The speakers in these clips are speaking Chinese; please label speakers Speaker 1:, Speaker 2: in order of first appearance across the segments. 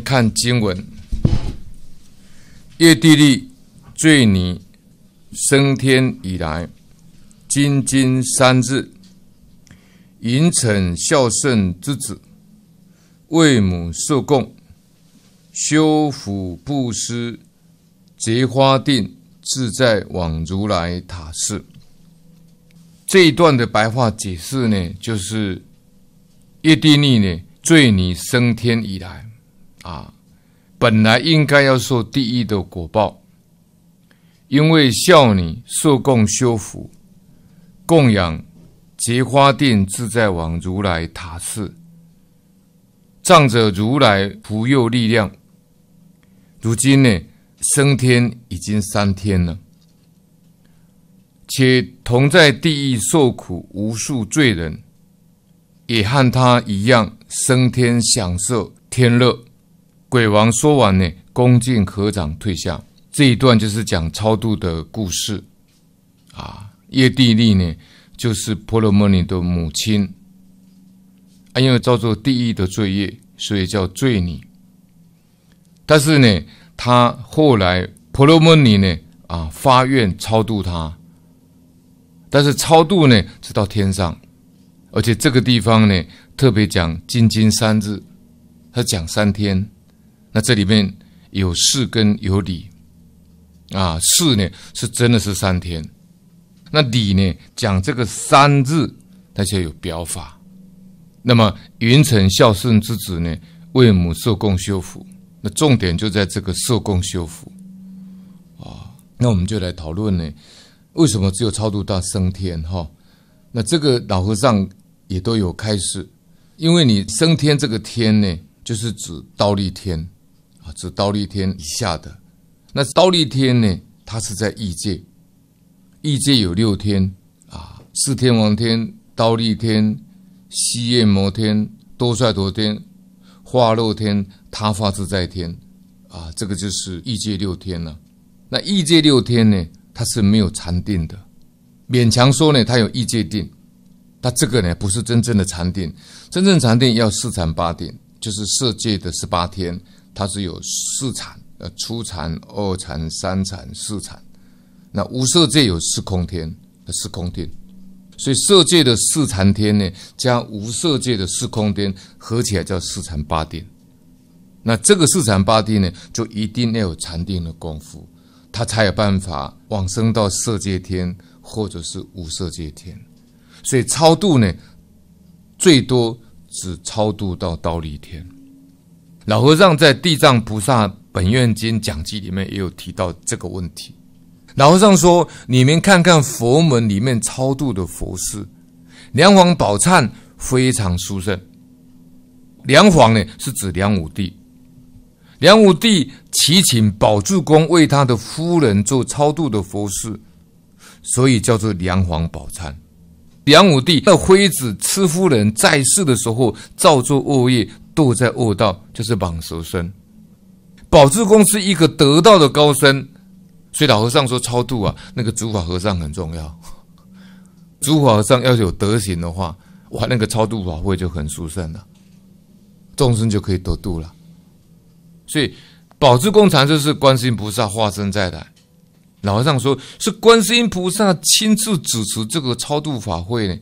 Speaker 1: 看经文，耶地利罪你升天以来，今经三日，迎承孝顺之子，为母受供，修福布施，结花定，自在往如来塔寺。这一段的白话解释呢，就是耶地利呢罪你升天以来。啊，本来应该要受地狱的果报，因为孝女受供修福，供养结花殿自在王如来塔寺，仗着如来福佑力量，如今呢升天已经三天了，且同在地狱受苦无数罪人，也和他一样升天享受天乐。鬼王说完呢，恭敬合掌退下。这一段就是讲超度的故事啊。耶地利呢，就是婆罗门尼的母亲啊，因为造作地狱的罪业，所以叫罪女。但是呢，他后来婆罗门尼呢啊发愿超度他，但是超度呢，是到天上，而且这个地方呢，特别讲《金经》三日，他讲三天。那这里面有事跟有理啊，事呢是真的是三天，那理呢讲这个三日，它就有表法。那么云臣孝顺之子呢，为母受供修福，那重点就在这个受供修福啊。那我们就来讨论呢，为什么只有超度到升天哈？那这个老和尚也都有开示，因为你升天这个天呢，就是指倒立天。啊，这刀立天以下的，那刀立天呢？它是在异界，异界有六天啊：四天王天、刀立天、西夜摩天、多帅陀天、化乐天、他化自在天。啊，这个就是异界六天了。那异界六天呢？它是没有禅定的，勉强说呢，它有异界定，它这个呢不是真正的禅定，真正禅定要四禅八定，就是色界的十八天。它是有四禅，呃，初禅、二禅、三禅、四禅。那无色界有四空天呃，四空天，所以色界的四禅天呢，加无色界的四空天合起来叫四禅八定。那这个四禅八定呢，就一定要有禅定的功夫，他才有办法往生到色界天或者是无色界天。所以超度呢，最多只超度到道立天。老和尚在《地藏菩萨本愿经》讲记里面也有提到这个问题。老和尚说：“你们看看佛门里面超度的佛事，梁皇宝忏非常殊胜。梁皇呢是指梁武帝，梁武帝祈请宝柱公为他的夫人做超度的佛事，所以叫做梁皇宝忏。梁武帝的妃子痴夫人在世的时候造作恶业。”度在悟道就是蟒蛇身，宝智公是一个得道的高僧，所以老和尚说超度啊，那个主法和尚很重要。主法和尚要有德行的话，哇，那个超度法会就很殊胜了，众生就可以得度了。所以宝智公禅就是观音菩萨化身在的，老和尚说是观音菩萨亲自主持这个超度法会呢，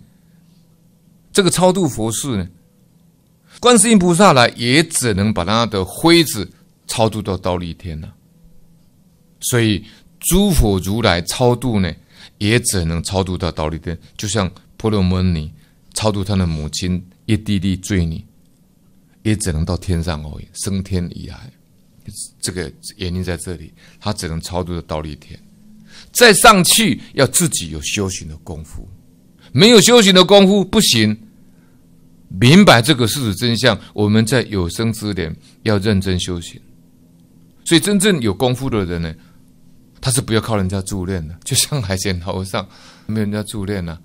Speaker 1: 这个超度佛事呢。观世音菩萨来也只能把他的灰子超度到道立天了。所以诸佛如来超度呢也只能超度到道立天。就像婆罗门尼超度他的母亲叶滴滴罪孽，也只能到天上而已，升天以来，这个原因在这里，他只能超度到道立天，再上去要自己有修行的功夫，没有修行的功夫不行。明白这个事实真相，我们在有生之年要认真修行。所以，真正有功夫的人呢，他是不要靠人家助念的，就像海贤楼上没有人家助念啊，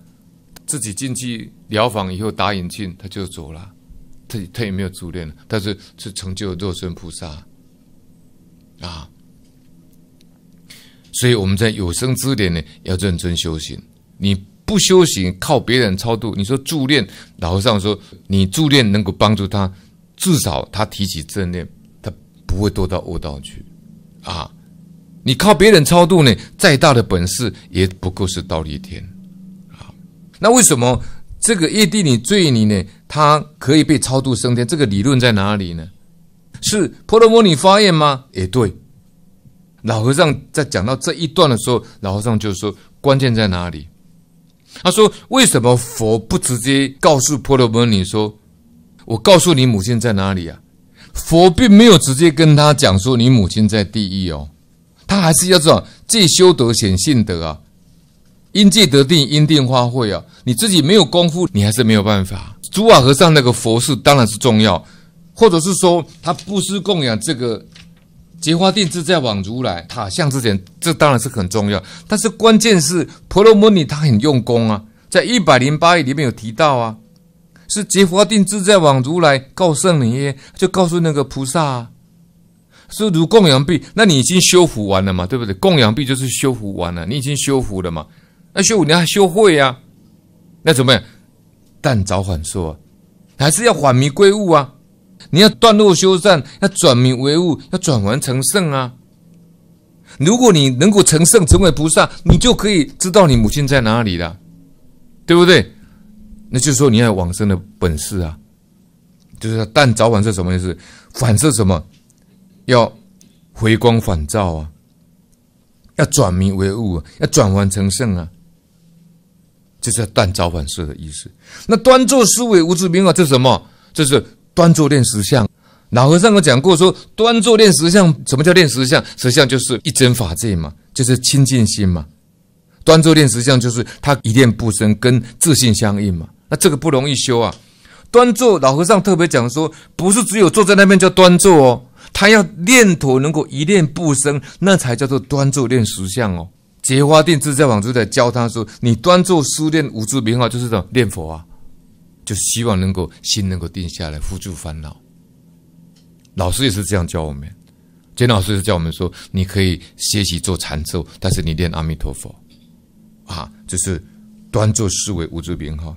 Speaker 1: 自己进去疗房以后打引进，他就走了，他他也没有助念，但是是成就肉身菩萨啊。所以，我们在有生之年呢，要认真修行。你。不修行，靠别人超度。你说助念，老和尚说你助念能够帮助他，至少他提起正念，他不会堕到恶道去啊。你靠别人超度呢，再大的本事也不过是倒立天啊。那为什么这个夜地你罪你呢？他可以被超度升天，这个理论在哪里呢？是婆罗摩尼发愿吗？也对。老和尚在讲到这一段的时候，老和尚就说关键在哪里？他说：“为什么佛不直接告诉婆罗门你说，我告诉你母亲在哪里啊？佛并没有直接跟他讲说你母亲在地狱哦，他还是要知道自修德显性德啊，因戒得定，因定花慧啊。你自己没有功夫，你还是没有办法。朱瓦和尚那个佛事当然是重要，或者是说他不思供养这个。”结花定自在往如来塔像之前，这当然是很重要。但是关键是婆罗门尼他很用功啊，在一百零八页里面有提到啊，是结花定自在往如来告圣人耶，就告诉那个菩萨啊，是如供养毕，那你已经修复完了嘛，对不对？供养毕就是修复完了，你已经修复了嘛。那修复你还修慧呀？那怎么样？但早缓说，还是要缓迷归悟啊。”你要断路修善，要转迷为悟，要转完成圣啊！如果你能够成圣，成为菩萨，你就可以知道你母亲在哪里了，对不对？那就是说你要往生的本事啊！就是但早晚是什么意思？反射什么？要回光返照啊！要转迷为悟，要转完成圣啊！这是断早晚射的意思。那端坐思维无自明啊，这是什么？这是。端坐练实相，老和尚有讲过说，端坐练实相，什么叫练实相？实相就是一真法界嘛，就是清净心嘛。端坐练实相就是他一念不生，跟自信相应嘛。那这个不容易修啊。端坐老和尚特别讲说，不是只有坐在那边叫端坐哦，他要念头能够一念不生，那才叫做端坐练实相哦。结花定自在往住在教他说，你端坐思念五字名号，就是这种念佛啊。就希望能够心能够定下来，扶助烦恼。老师也是这样教我们。简老师是教我们说，你可以学习做禅咒，但是你念阿弥陀佛啊，就是端坐思维无住名号，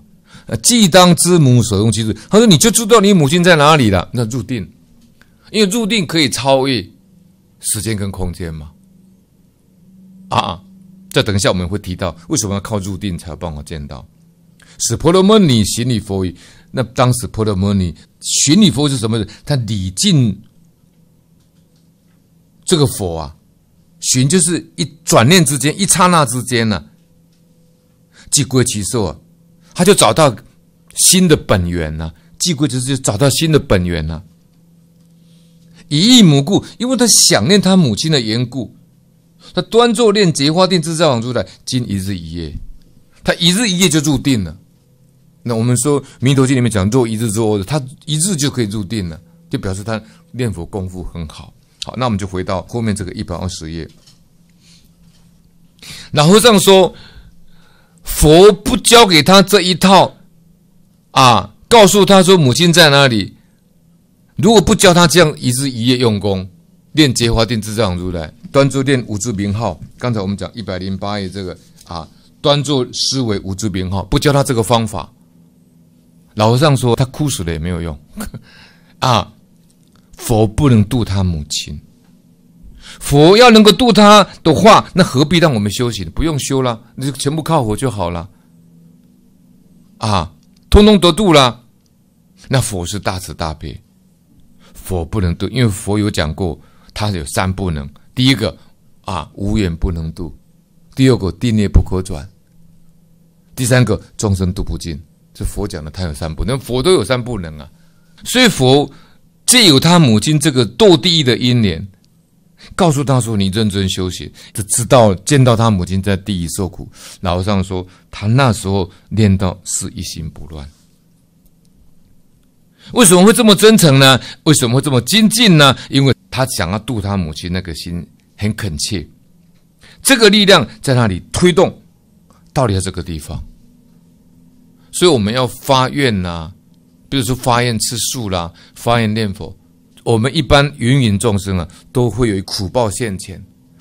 Speaker 1: 既当知母所用其子。他说，你就知道你母亲在哪里了。那入定，因为入定可以超越时间跟空间嘛。啊，这等一下我们会提到为什么要靠入定才有办法见到。使婆罗门尼寻你佛语，那当时婆罗门尼寻你佛是什么人？他礼敬这个佛啊，寻就是一转念之间，一刹那之间呢，即归其寿啊，他就找到新的本源啊，即归就是就找到新的本源啊。以忆母故，因为他想念他母亲的缘故，他端坐念结花定自在往出来，今一日一夜，他一日一夜就入定了。那我们说《弥陀经》里面讲若一日之的，他一日就可以入定了，就表示他念佛功夫很好。好，那我们就回到后面这个一百二十页。老和尚说，佛不教给他这一套，啊，告诉他说母亲在哪里。如果不教他这样一日一夜用功，念结华定智样如来，端坐念五字名号。刚才我们讲一百零八页这个啊，端坐思维五字名号，不教他这个方法。老和尚说：“他哭死了也没有用，啊，佛不能渡他母亲。佛要能够渡他的话，那何必让我们修行？不用修了，你就全部靠佛就好了。啊，通通都渡了。那佛是大慈大悲，佛不能渡，因为佛有讲过，他有三不能：第一个，啊，无缘不能渡；第二个，定业不可转；第三个，众生渡不尽。”是佛讲的他有三不能，佛都有三不能啊。所以佛借有他母亲这个堕地狱的因缘，告诉他说：“你认真修行，就知道见到他母亲在地狱受苦。”老和尚说他那时候念到是一心不乱，为什么会这么真诚呢？为什么会这么精进呢？因为他想要度他母亲，那个心很恳切，这个力量在那里推动，到底在这个地方。所以我们要发愿呐，比如说发愿吃素啦，发愿念佛。我们一般芸芸众生啊，都会有苦报现前，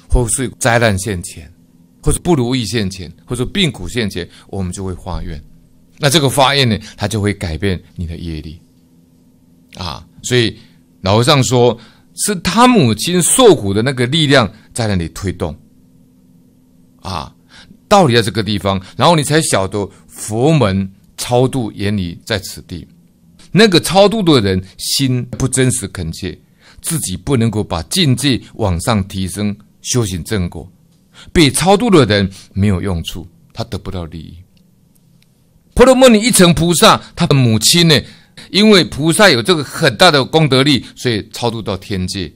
Speaker 1: 或是灾难现前，或者不如意现前，或者病苦现前，我们就会发愿。那这个发愿呢，它就会改变你的业力啊。所以老和尚说，是他母亲受苦的那个力量在那里推动啊，道理在这个地方，然后你才晓得佛门。超度眼里在此地，那个超度的人心不真实恳切，自己不能够把境界往上提升，修行正果，被超度的人没有用处，他得不到利益。婆罗门尼一成菩萨，他的母亲呢，因为菩萨有这个很大的功德力，所以超度到天界。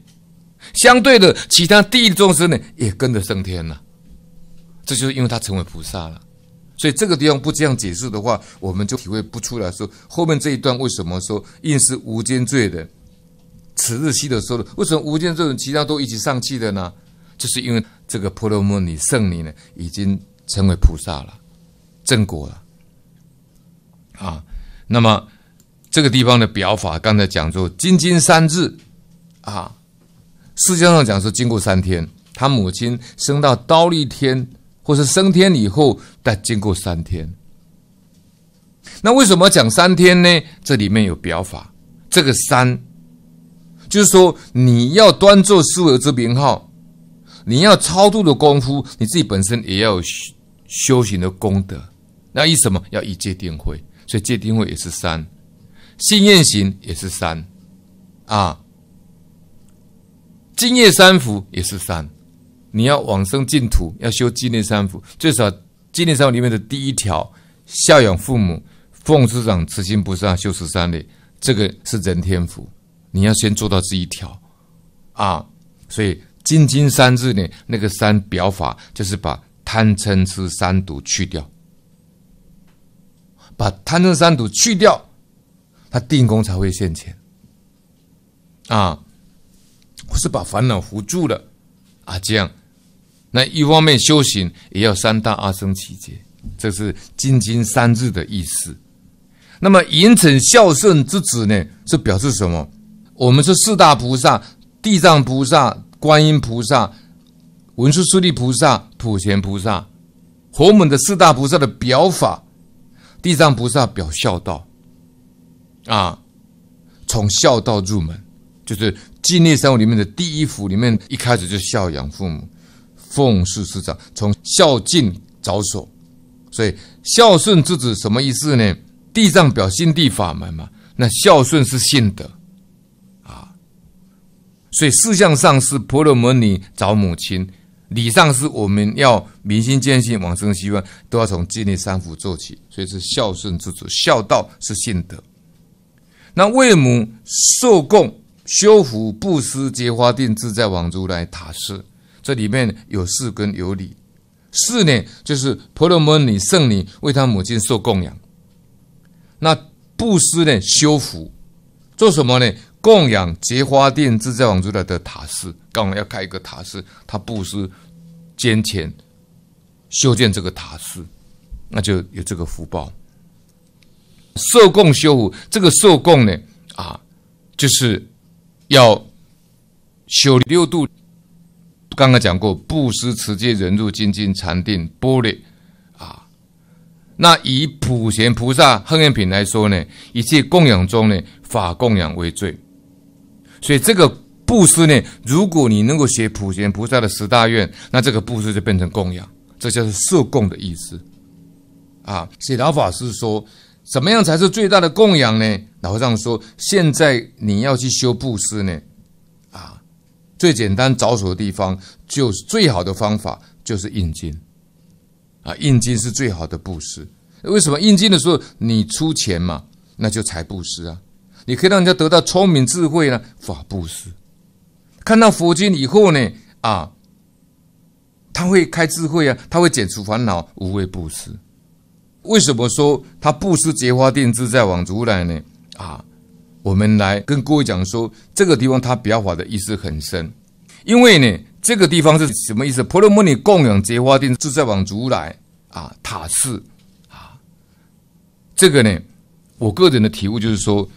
Speaker 1: 相对的，其他地狱众生呢，也跟着升天了，这就是因为他成为菩萨了。所以这个地方不这样解释的话，我们就体会不出来。说后面这一段为什么说应是无间罪的？此日期的时候，为什么无间罪的其他都一起上去的呢？就是因为这个婆罗门女圣女呢，已经成为菩萨了，正果了。啊，那么这个地方的表法，刚才讲说，金金三日，啊，世界上讲说经过三天，他母亲升到刀立天。或是升天以后，再经过三天。那为什么要讲三天呢？这里面有表法，这个三就是说你要端坐思维这名号，你要超度的功夫，你自己本身也要修修行的功德。那以什么？要一戒定慧，所以戒定慧也是三，信愿行也是三，啊，今夜三福也是三。你要往生净土，要修纪念三福，最少纪念三福里面的第一条孝养父母、奉师长、慈心菩萨，修十三类，这个是人天福。你要先做到这一条啊！所以“金经三字”呢，那个“三”表法就是把贪嗔痴三毒去掉，把贪嗔三毒去掉，他定功才会现前啊！我是把烦恼扶住了啊，这样。那一方面修行也要三大阿僧祇劫，这是精经》三日的意思。那么严惩孝顺之子呢？是表示什么？我们是四大菩萨：地藏菩萨、观音菩萨、文殊师利菩萨、普贤菩萨，佛门的四大菩萨的表法。地藏菩萨表孝道，啊，从孝道入门，就是《净经三五》里面的第一福里面，一开始就孝养父母。奉事师长，从孝敬着手，所以孝顺之子什么意思呢？地藏表心地法门嘛，那孝顺是信德啊，所以事项上是婆罗门女找母亲，礼上是我们要明心见性往生希望，都要从建立三福做起，所以是孝顺之子，孝道是信德。那为母受供，修福布施，结花定，自在往如来塔寺。这里面有事跟有理，事呢就是婆罗门女圣女为他母亲受供养，那布施呢修福，做什么呢？供养结花殿自在王出来的塔寺，刚好要开一个塔寺，他布施捐钱修建这个塔寺，那就有这个福报。受供修福，这个受供呢啊，就是要修六度。刚刚讲过，布施持戒忍辱精进禅定波璃啊，那以普贤菩萨恒愿品来说呢，一切供养中呢，法供养为最。所以这个布施呢，如果你能够写普贤菩萨的十大愿，那这个布施就变成供养，这就是受供的意思。啊，写老法师说，怎么样才是最大的供养呢？老和尚说，现在你要去修布施呢。最简单着手的地方，就是最好的方法，就是印经啊！印经是最好的布施。为什么印经的时候你出钱嘛，那就财布施啊！你可以让人家得到聪明智慧呢，法布施。看到佛经以后呢，啊，他会开智慧啊，他会解除烦恼，无畏布施。为什么说他布施结花定自在往足来呢？啊！我们来跟各位讲说，这个地方它表法的意思很深，因为呢，这个地方是什么意思？“婆罗门尼供养结花殿自在王如来啊塔寺啊”，这个呢，我个人的体悟就是说，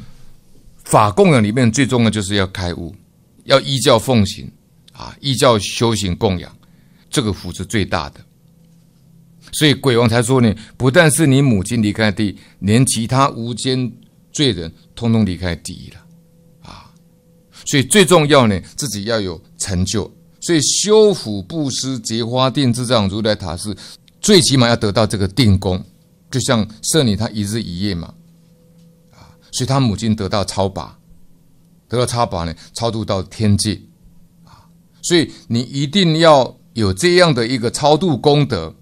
Speaker 1: 法供养里面最重要就是要开悟，要依教奉行啊，依教修行供养，这个福是最大的。所以鬼王才说呢，不但是你母亲离开地，连其他无间。罪人通通离开地狱了，啊，所以最重要呢，自己要有成就。所以修福布施、结花定这样如来塔是，最起码要得到这个定功。就像舍女她一日一夜嘛，啊，所以她母亲得到超拔，得到超拔呢，超度到天界，啊，所以你一定要有这样的一个超度功德，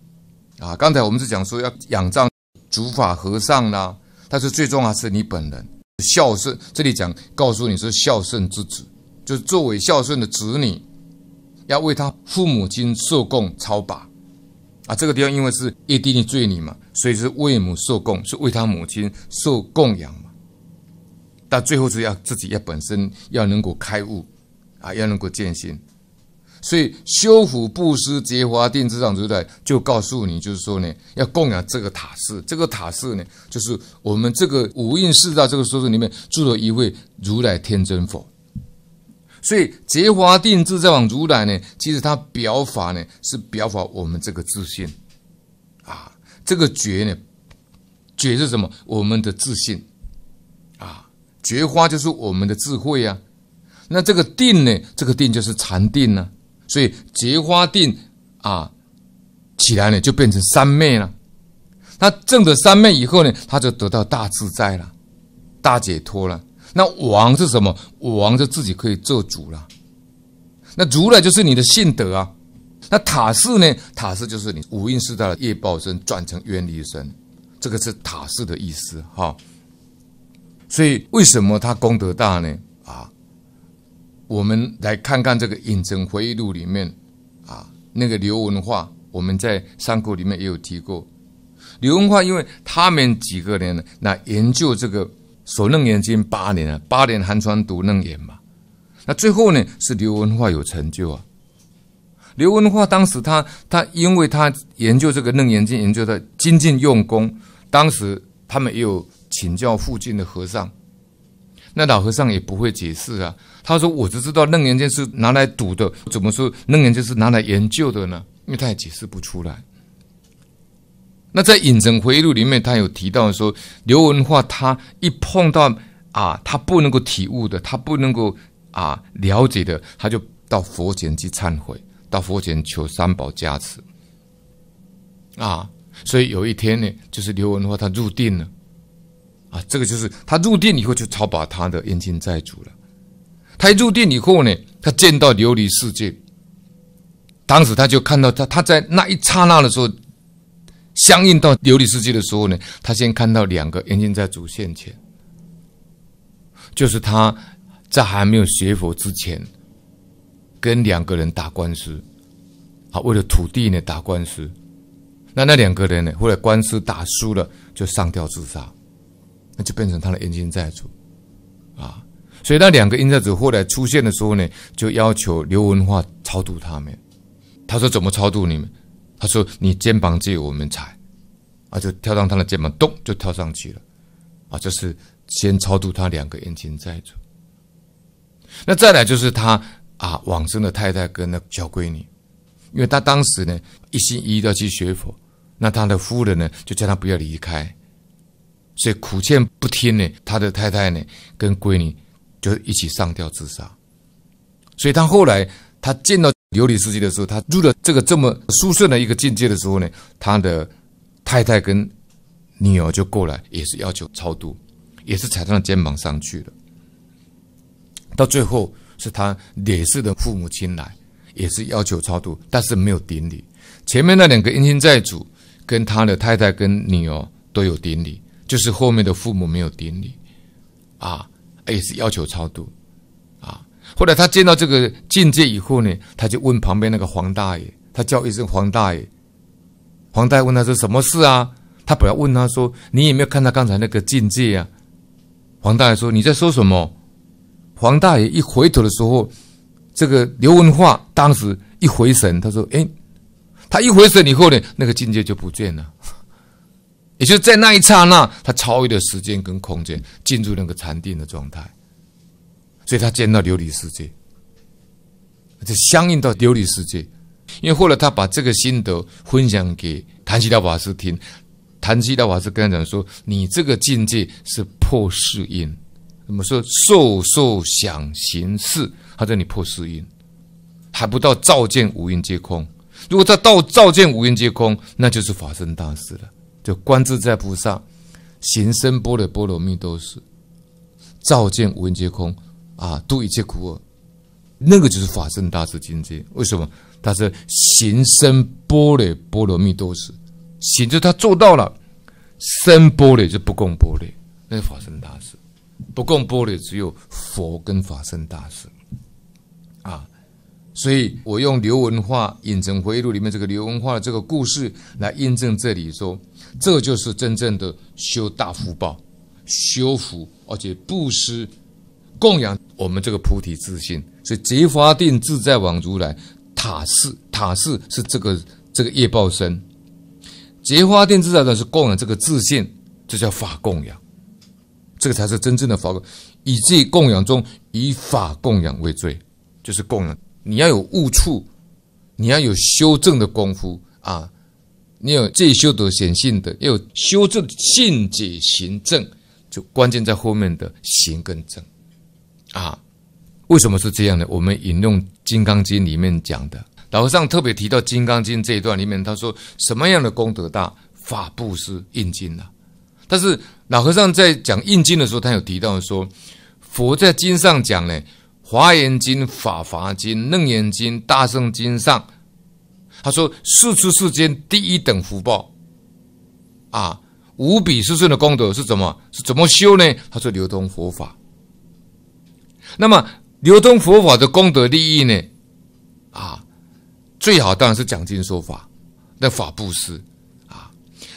Speaker 1: 啊，刚才我们是讲说要仰仗祖法和尚啦。但是最重要是你本人孝顺，这里讲告诉你是孝顺之子，就是作为孝顺的子女，要为他父母亲受供操拔啊。这个地方因为是异地的罪女嘛，所以是为母受供，是为他母亲受供养嘛。但最后是要自己要本身要能够开悟啊，要能够见性。所以修福布施结华定智上如来就告诉你，就是说呢，要供养这个塔寺。这个塔寺呢，就是我们这个五蕴四道这个说寺里面住了一位如来天真佛。所以结华定智再往如来呢，其实他表法呢是表法我们这个自信啊。这个觉呢，觉是什么？我们的自信啊。觉花就是我们的智慧呀。那这个定呢，这个定就是禅定呢。所以结花定啊，起来呢，就变成三昧了。他证得三昧以后呢，他就得到大自在了，大解脱了。那王是什么？王就自己可以做主了。那如来就是你的性德啊。那塔寺呢？塔寺就是你五蕴世道的业报身转成愿力身，这个是塔寺的意思哈。所以为什么他功德大呢？我们来看看这个《影城回忆录》里面啊，那个刘文化，我们在上课里面也有提过。刘文化，因为他们几个人那研究这个《手楞严经》八年了，八年寒窗读楞严嘛。那最后呢，是刘文化有成就啊。刘文化当时他他，因为他研究这个《楞严经》，研究的精进用功，当时他们也有请教附近的和尚。那老和尚也不会解释啊。他说：“我只知道楞严经是拿来赌的，怎么说楞严经是拿来研究的呢？因为他也解释不出来。”那在《隐尘回忆录》里面，他有提到说，刘文化他一碰到啊，他不能够体悟的，他不能够啊了解的，他就到佛前去忏悔，到佛前求三宝加持。啊，所以有一天呢，就是刘文化他入定了。啊，这个就是他入定以后就超拔他的冤亲债主了。他入定以后呢，他见到琉璃世界。当时他就看到他他在那一刹那的时候，相应到琉璃世界的时候呢，他先看到两个冤亲债主现前。就是他在还没有学佛之前，跟两个人打官司，啊，为了土地呢打官司。那那两个人呢，后来官司打输了，就上吊自杀。那就变成他的阴间债主，啊，所以那两个阴债主后来出现的时候呢，就要求刘文化超度他们。他说：“怎么超度你们？”他说：“你肩膀借我们踩。”啊，就跳上他的肩膀，咚就跳上去了。啊，就是先超度他两个阴间债主。那再来就是他啊，往生的太太跟那小闺女，因为他当时呢一心一意要去学佛，那他的夫人呢就叫他不要离开。所以苦劝不听呢，他的太太呢跟闺女，就一起上吊自杀。所以他后来他见到琉璃世界的时候，他入了这个这么殊胜的一个境界的时候呢，他的太太跟女儿就过来，也是要求超度，也是踩上肩膀上去了。到最后是他烈士的父母亲来，也是要求超度，但是没有典礼。前面那两个阴亲债主跟他的太太跟女儿都有典礼。就是后面的父母没有典礼，啊，也是要求超度，啊。后来他见到这个境界以后呢，他就问旁边那个黄大爷，他叫一声黄大爷，黄大爷问他说什么事啊？他本来问他说，你有没有看到刚才那个境界啊？黄大爷说你在说什么？黄大爷一回头的时候，这个刘文化当时一回神，他说，哎，他一回神以后呢，那个境界就不见了。也就是在那一刹那，他超越了时间跟空间，进入那个禅定的状态，所以他见到琉璃世界，就相应到琉璃世界。因为后来他把这个心得分享给谭溪大法师听，谭溪大法师跟他讲说：“你这个境界是破世音，怎么说受受想行识，他叫你破世音，还不到照见五蕴皆空。如果他到照见五蕴皆空，那就是法身大事了。”就观自在菩萨，行深般若波罗蜜多时，照见五蕴皆空，啊，度一切苦厄，那个就是法身大士境界。为什么？他说行深般若波罗蜜多时，行就他做到了，深般若就不共波罗，那是法身大士，不共波罗只有佛跟法身大士，啊，所以我用刘文化《引尘回忆录》里面这个刘文化的这个故事来印证这里说。这就是真正的修大福报，修福而且布施供养我们这个菩提自信，所以结花定自在往如来塔寺塔寺是这个这个业报身，结发定自在的是供养这个自信，这叫法供养，这个才是真正的法供以罪供养中以法供养为罪，就是供养你要有悟处，你要有修正的功夫啊。你有自己修的显性的，又有修正性解行正，就关键在后面的行跟正啊。为什么是这样呢？我们引用《金刚经》里面讲的，老和尚特别提到《金刚经》这一段里面，他说什么样的功德大？《法布施印经》啊。但是老和尚在讲《印经》的时候，他有提到说，佛在经上讲呢，《华严经》《法华经》《楞严经》《大圣经》上。他说：“是出世间第一等福报啊！无比殊胜的功德是怎么？是怎么修呢？”他说：“流通佛法。那么，流通佛法的功德利益呢？啊，最好当然是讲经说法，那法布施啊。”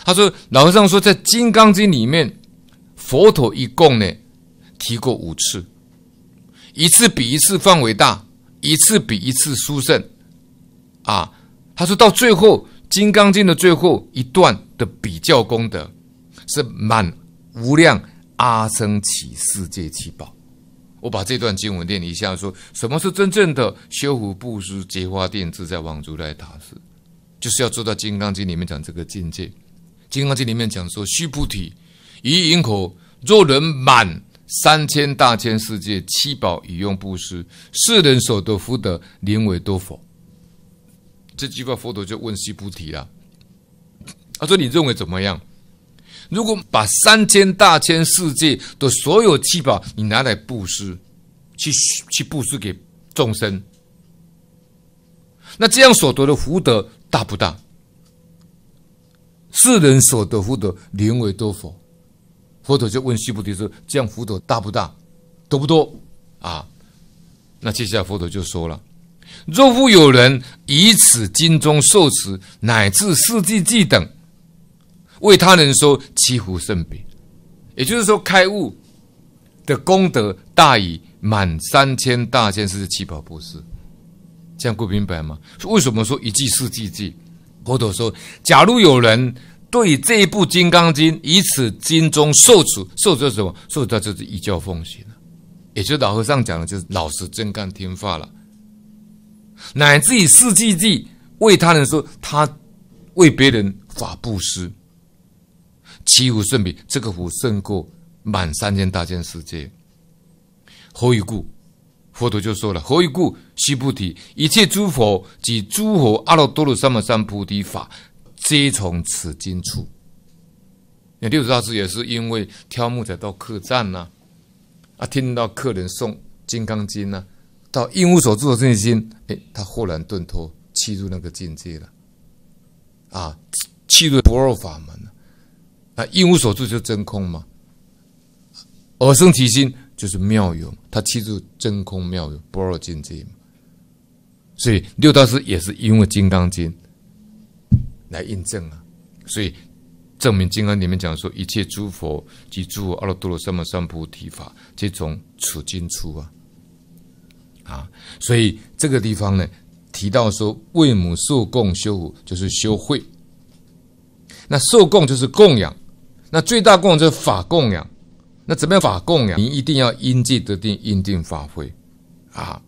Speaker 1: 他说：“老和尚说，在《金刚经》里面，佛陀一共呢提过五次，一次比一次范围大，一次比一次殊胜啊。”他说到最后，《金刚经》的最后一段的比较功德，是满无量阿僧祇世界七宝。我把这段经文念一下，说什么是真正的修福布施、结花、殿自在王如来塔寺，就是要做到《金刚经》里面讲这个境界。《金刚经》里面讲说，须菩提，于因何若人满三千大千世界七宝以用布施，世人所得福德，宁为多否？这句话，佛陀就问须菩提了。他说：“你认为怎么样？如果把三千大千世界的所有七宝，你拿来布施，去去布施给众生，那这样所得的福德大不大？世人所得福德，灵为多佛。佛陀就问须菩提说：这样福德大不大，多不多啊？那接下来佛陀就说了。”若复有人以此经中受持乃至四季记等，为他人说，其福甚别。也就是说，开悟的功德大于满三千大千世界的七宝布施。这样不明白吗？为什么说一句四季记？佛陀说：假如有人对这一部《金刚经》，以此经中受持，受持什么？受持就是一教奉行也就是老和尚讲的，就是老实真干，听话了。乃至于四季地为他人说，他为别人法布施，祈福顺比，这个福胜过满三千大千世界。何以故？佛陀就说了：何以故？须菩提，一切诸佛及诸佛阿耨多罗三藐三菩提法，皆从此经出。那六祖大师也是因为挑木材到客栈呐，啊，听到客人送《金刚经》呐，到应无所住的真心。哎，他豁然顿脱，契入那个境界了啊！契入不二法门了，那一无所住就真空嘛。而生其心就是妙用，他契入真空妙用不二境界嘛。所以六大师也是因为《金刚经》来印证啊，所以证明《金刚》里面讲说一切诸佛及诸阿耨多罗三藐三菩提法，皆从此经出啊。啊，所以这个地方呢，提到说为母受供修福就是修慧，那受供就是供养，那最大供养就是法供养，那怎么样法供养？你一定要因戒得定，因定发挥啊。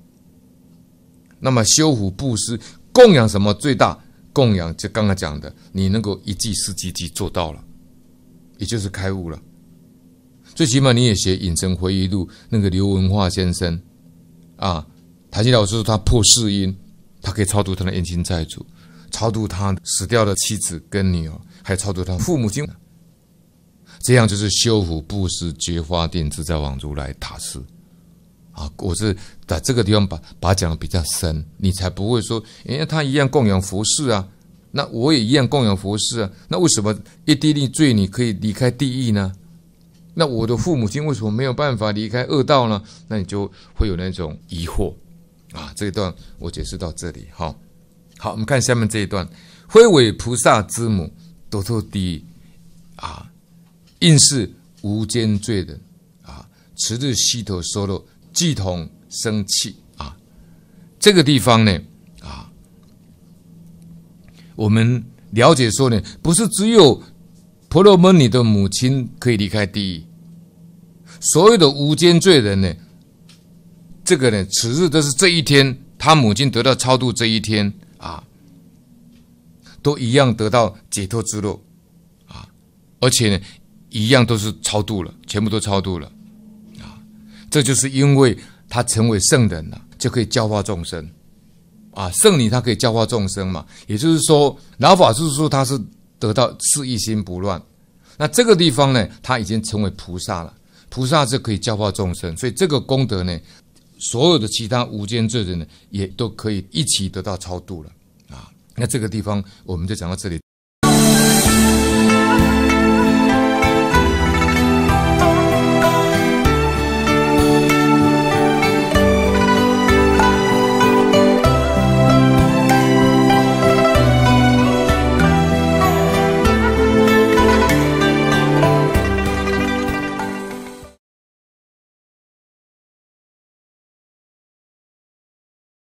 Speaker 1: 那么修福布施供养什么最大供养？就刚刚讲的，你能够一计四计即做到了，也就是开悟了，最起码你也写《引申回忆录》那个刘文化先生啊。台积老师说：“他破世音，他可以超度他的冤亲债主，超度他死掉的妻子跟女儿，还超度他父母亲。这样就是修复布施、揭花、定自在王如来塔寺。啊！我是在这个地方把把讲的比较深，你才不会说：‘人他一样供养佛事啊，那我也一样供养佛事啊，那为什么一地地罪你可以离开地狱呢？那我的父母亲为什么没有办法离开恶道呢？’那你就会有那种疑惑。”啊，这一段我解释到这里。好，好，我们看下面这一段：灰尾菩萨之母多陀地啊，应是无间罪人啊，持日悉头娑罗，即同生气啊。这个地方呢，啊，我们了解说呢，不是只有婆罗门女的母亲可以离开地狱，所有的无间罪人呢。这个呢，此日都是这一天，他母亲得到超度这一天啊，都一样得到解脱之路啊，而且呢，一样都是超度了，全部都超度了啊。这就是因为他成为圣人了，就可以教化众生啊。圣女她可以教化众生嘛？也就是说，老法师说他是得到是一心不乱，那这个地方呢，他已经成为菩萨了。菩萨是可以教化众生，所以这个功德呢。所有的其他无间罪人呢，也都可以一起得到超度了啊！那这个地方我们就讲到这里。